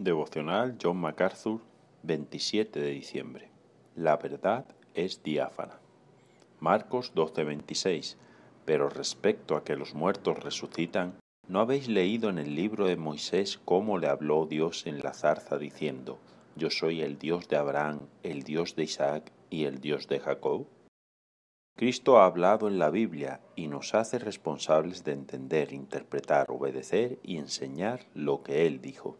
Devocional John MacArthur, 27 de diciembre. La verdad es diáfana. Marcos 12:26. Pero respecto a que los muertos resucitan, ¿no habéis leído en el libro de Moisés cómo le habló Dios en la zarza diciendo, Yo soy el Dios de Abraham, el Dios de Isaac y el Dios de Jacob? Cristo ha hablado en la Biblia y nos hace responsables de entender, interpretar, obedecer y enseñar lo que Él dijo.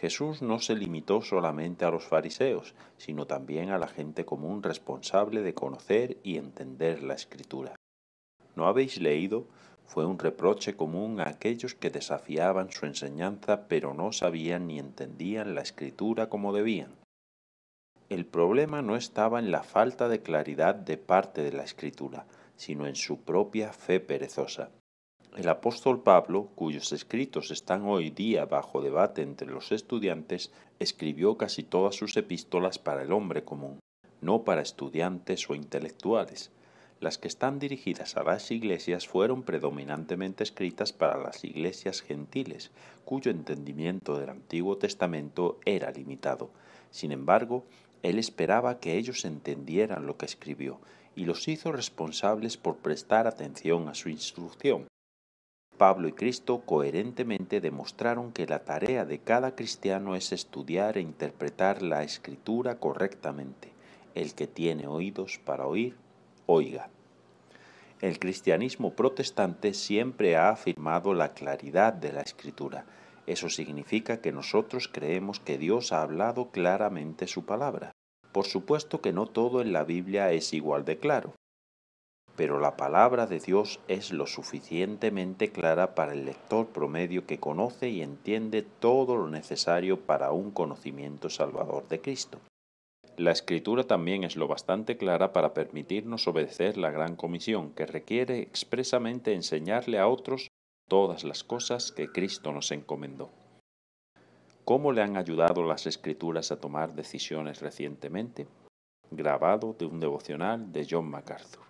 Jesús no se limitó solamente a los fariseos, sino también a la gente común responsable de conocer y entender la escritura. ¿No habéis leído? Fue un reproche común a aquellos que desafiaban su enseñanza pero no sabían ni entendían la escritura como debían. El problema no estaba en la falta de claridad de parte de la escritura, sino en su propia fe perezosa. El apóstol Pablo, cuyos escritos están hoy día bajo debate entre los estudiantes, escribió casi todas sus epístolas para el hombre común, no para estudiantes o intelectuales. Las que están dirigidas a las iglesias fueron predominantemente escritas para las iglesias gentiles, cuyo entendimiento del Antiguo Testamento era limitado. Sin embargo, él esperaba que ellos entendieran lo que escribió y los hizo responsables por prestar atención a su instrucción. Pablo y Cristo coherentemente demostraron que la tarea de cada cristiano es estudiar e interpretar la escritura correctamente. El que tiene oídos para oír, oiga. El cristianismo protestante siempre ha afirmado la claridad de la escritura. Eso significa que nosotros creemos que Dios ha hablado claramente su palabra. Por supuesto que no todo en la Biblia es igual de claro pero la palabra de Dios es lo suficientemente clara para el lector promedio que conoce y entiende todo lo necesario para un conocimiento salvador de Cristo. La escritura también es lo bastante clara para permitirnos obedecer la gran comisión que requiere expresamente enseñarle a otros todas las cosas que Cristo nos encomendó. ¿Cómo le han ayudado las escrituras a tomar decisiones recientemente? Grabado de un devocional de John MacArthur.